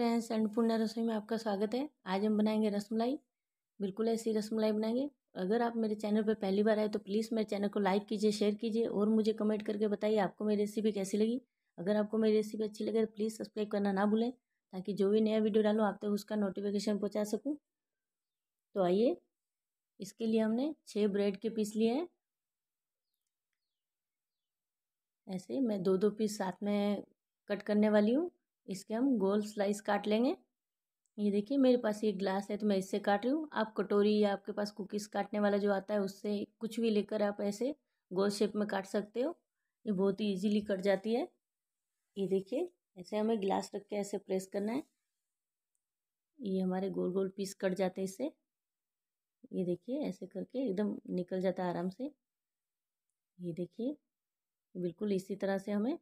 friends Annapurna रसोई में आपका स्वागत है आज हम बनाएंगे रसमलाई बिल्कुल ऐसी रसमलाई बनाएंगे अगर आप मेरे चैनल पर पहली बार आए तो प्लीज़ मेरे चैनल को लाइक कीजिए शेयर कीजिए और मुझे कमेंट करके बताइए आपको मेरी रेसिपी कैसी लगी अगर आपको मेरी रेसिपी अच्छी लगे तो प्लीज़ सब्सक्राइब करना ना भूलें ताकि जो भी नया वीडियो डालूँ आप तक तो उसका नोटिफिकेशन पहुँचा सकूँ तो आइए इसके लिए हमने छः ब्रेड के पीस लिए हैं ऐसे मैं दो दो पीस साथ में कट करने वाली हूँ इसके हम गोल स्लाइस काट लेंगे ये देखिए मेरे पास ये ग्लास है तो मैं इससे काट रही हूँ आप कटोरी या आपके पास कुकीज़ काटने वाला जो आता है उससे कुछ भी लेकर आप ऐसे गोल शेप में काट सकते हो ये बहुत ही ईजीली कट जाती है ये देखिए ऐसे हमें ग्लास रख के ऐसे प्रेस करना है ये हमारे गोल गोल पीस कट जाते हैं इससे ये देखिए ऐसे करके एकदम निकल जाता है आराम से ये देखिए बिल्कुल इसी तरह से हमें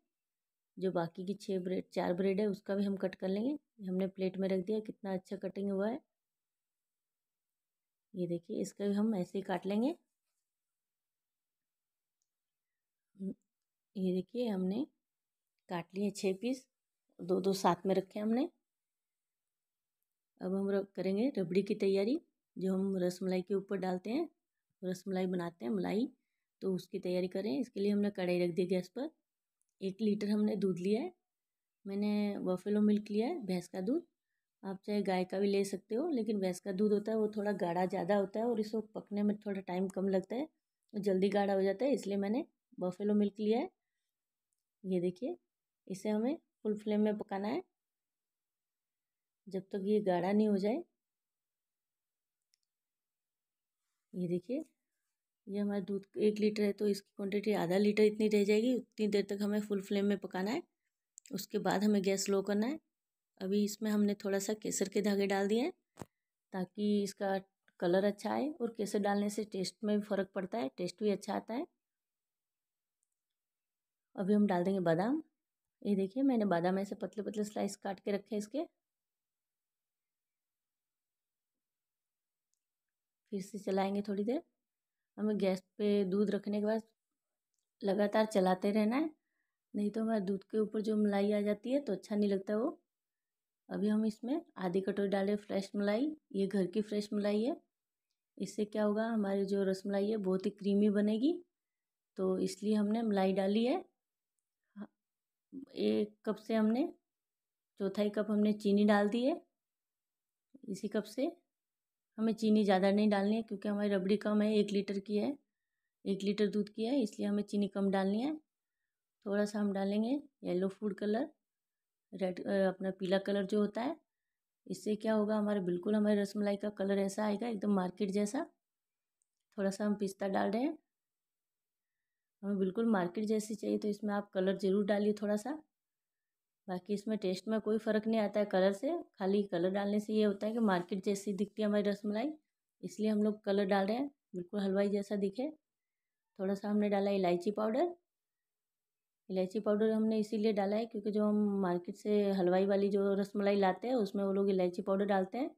जो बाकी की छः ब्रेड चार ब्रेड है उसका भी हम कट कर लेंगे हमने प्लेट में रख दिया कितना अच्छा कटिंग हुआ है ये देखिए इसका भी हम ऐसे ही काट लेंगे हम्म, ये देखिए हमने काट लिए छः पीस दो दो साथ में रखे हमने अब हम करेंगे रबड़ी की तैयारी जो हम रसमलाई के ऊपर डालते हैं रस मलाई बनाते हैं मलाई तो उसकी तैयारी करें इसके लिए हमने कढ़ाई रख दी गैस पर एक लीटर हमने दूध लिया है मैंने बफेलो मिल्क लिया है भैंस का दूध आप चाहे गाय का भी ले सकते हो लेकिन भैंस का दूध होता है वो थोड़ा गाढ़ा ज़्यादा होता है और इसको पकने में थोड़ा टाइम कम लगता है जल्दी गाढ़ा हो जाता है इसलिए मैंने बफेलो मिल्क लिया है ये देखिए इसे हमें फुल फ्लेम में पकाना है जब तक तो ये गाढ़ा नहीं हो जाए ये देखिए ये हमारा दूध एक लीटर है तो इसकी क्वांटिटी आधा लीटर इतनी रह जाएगी उतनी देर तक हमें फुल फ्लेम में पकाना है उसके बाद हमें गैस लो करना है अभी इसमें हमने थोड़ा सा केसर के धागे डाल दिए हैं ताकि इसका कलर अच्छा आए और केसर डालने से टेस्ट में भी फ़र्क पड़ता है टेस्ट भी अच्छा आता है अभी हम डाल देंगे बादाम ये देखिए मैंने बादाम ऐसे पतले पतले स्लाइस काट के रखे इसके फिर से चलाएंगे थोड़ी देर हमें गैस पे दूध रखने के बाद लगातार चलाते रहना है नहीं तो हमारे दूध के ऊपर जो मलाई आ जाती है तो अच्छा नहीं लगता वो अभी हम इसमें आधी कटोरी डाले फ्रेश मलाई ये घर की फ्रेश मलाई है इससे क्या होगा हमारी जो रस मलाई है बहुत ही क्रीमी बनेगी तो इसलिए हमने मलाई डाली है एक कप से हमने चौथाई कप हमने चीनी डाल दी है इसी कप से हमें चीनी ज़्यादा नहीं डालनी है क्योंकि हमारी रबड़ी कम है एक लीटर की है एक लीटर दूध की है इसलिए हमें चीनी कम डालनी है थोड़ा सा हम डालेंगे येलो फूड कलर रेड अपना पीला कलर जो होता है इससे क्या होगा हमारा बिल्कुल हमारे रसमलाई का कलर ऐसा आएगा एकदम मार्केट जैसा थोड़ा सा हम पिस्ता डाल रहे हैं हमें बिल्कुल मार्केट जैसी चाहिए तो इसमें आप कलर ज़रूर डालिए थोड़ा सा बाकी इसमें टेस्ट में कोई फ़र्क नहीं आता है कलर से खाली कलर डालने से ये होता है कि मार्केट जैसी दिखती है हमारी रसमलाई इसलिए हम लोग कलर डाल रहे हैं बिल्कुल हलवाई जैसा दिखे थोड़ा सा हमने डाला इलायची पाउडर इलायची पाउडर हमने इसीलिए डाला है क्योंकि जो हम मार्केट से हलवाई वाली जो रसमलाई लाते हैं उसमें वो लोग इलायची पाउडर डालते हैं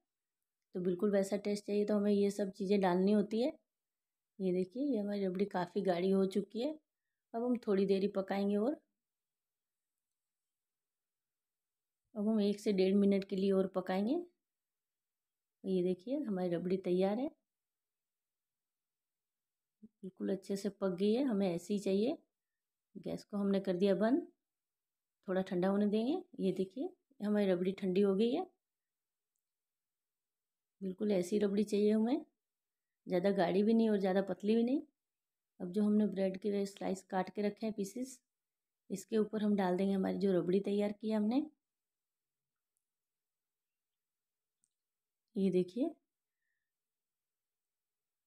तो बिल्कुल वैसा टेस्ट चाहिए तो हमें ये सब चीज़ें डालनी होती है ये देखिए ये हमारी रबड़ी काफ़ी गाढ़ी हो चुकी है अब हम थोड़ी देरी पकाएंगे और अब हम एक से डेढ़ मिनट के लिए और पकाएंगे ये देखिए हमारी रबड़ी तैयार है बिल्कुल अच्छे से पक गई है हमें ऐसे ही चाहिए गैस को हमने कर दिया बंद थोड़ा ठंडा होने देंगे ये देखिए हमारी रबड़ी ठंडी हो गई है बिल्कुल ऐसी रबड़ी चाहिए हमें ज़्यादा गाढ़ी भी नहीं और ज़्यादा पतली भी नहीं अब जो हमने ब्रेड के स्लाइस काट के रखे हैं पीसेस इसके ऊपर हम डाल देंगे हमारी जो रबड़ी तैयार की है हमने ये देखिए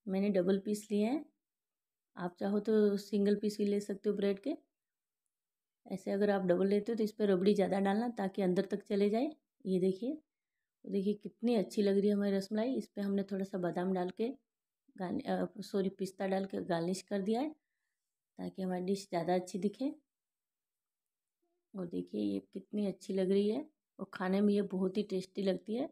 मैंने डबल पीस लिए हैं आप चाहो तो सिंगल पीस ही ले सकते हो ब्रेड के ऐसे अगर आप डबल लेते हो तो इस पर रबड़ी ज़्यादा डालना ताकि अंदर तक चले जाए ये देखिए देखिए कितनी अच्छी लग रही है हमारी रसमलाई इस पर हमने थोड़ा सा बादाम डाल के सॉरी पिस्ता डाल के गार्निश कर दिया है ताकि हमारी डिश ज़्यादा अच्छी दिखे और देखिए ये कितनी अच्छी लग रही है और खाने में ये बहुत ही टेस्टी लगती है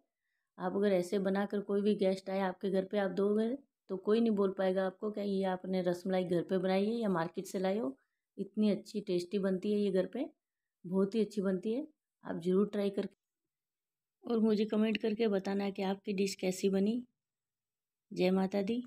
आप अगर ऐसे बनाकर कोई भी गेस्ट आए आपके घर पे आप दोगे तो कोई नहीं बोल पाएगा आपको क्या ये आपने रसमलाई घर पे बनाई है या मार्केट से लाए हो इतनी अच्छी टेस्टी बनती है ये घर पे बहुत ही अच्छी बनती है आप ज़रूर ट्राई करके और मुझे कमेंट करके बताना कि आपकी डिश कैसी बनी जय माता दी